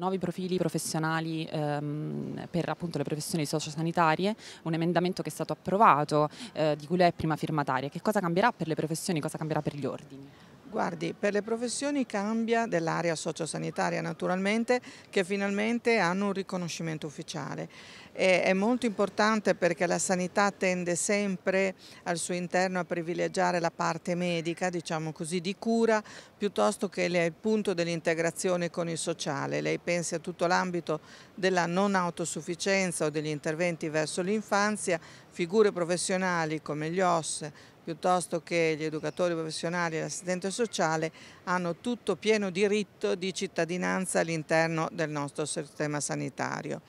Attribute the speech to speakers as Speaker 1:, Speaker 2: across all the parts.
Speaker 1: Nuovi profili professionali ehm, per appunto le professioni sociosanitarie, un emendamento che è stato approvato, eh, di cui lei è prima firmataria. Che cosa cambierà per le professioni, cosa cambierà per gli ordini?
Speaker 2: Guardi, per le professioni cambia dell'area sociosanitaria naturalmente che finalmente hanno un riconoscimento ufficiale. E è molto importante perché la sanità tende sempre al suo interno a privilegiare la parte medica, diciamo così, di cura piuttosto che il punto dell'integrazione con il sociale. Lei pensi a tutto l'ambito della non autosufficienza o degli interventi verso l'infanzia, figure professionali come gli OS, piuttosto che gli educatori professionali e l'assistente sociale hanno tutto pieno diritto di cittadinanza all'interno del nostro sistema sanitario.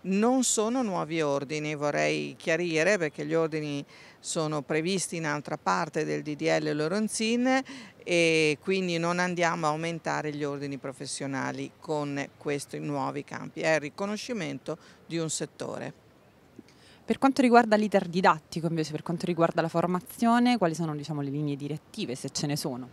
Speaker 2: Non sono nuovi ordini, vorrei chiarire, perché gli ordini sono previsti in altra parte del DDL Lorenzin e quindi non andiamo a aumentare gli ordini professionali con questi nuovi campi, è il riconoscimento di un settore.
Speaker 1: Per quanto riguarda l'iter didattico, invece, per quanto riguarda la formazione, quali sono diciamo, le linee
Speaker 2: direttive, se ce ne sono?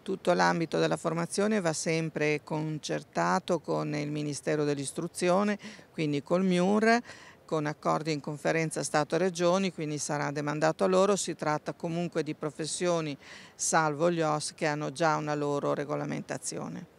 Speaker 2: Tutto l'ambito della formazione va sempre concertato con il Ministero dell'Istruzione, quindi col MIUR, con accordi in conferenza Stato-Regioni, quindi sarà demandato a loro, si tratta comunque di professioni salvo gli OS che hanno già una loro regolamentazione.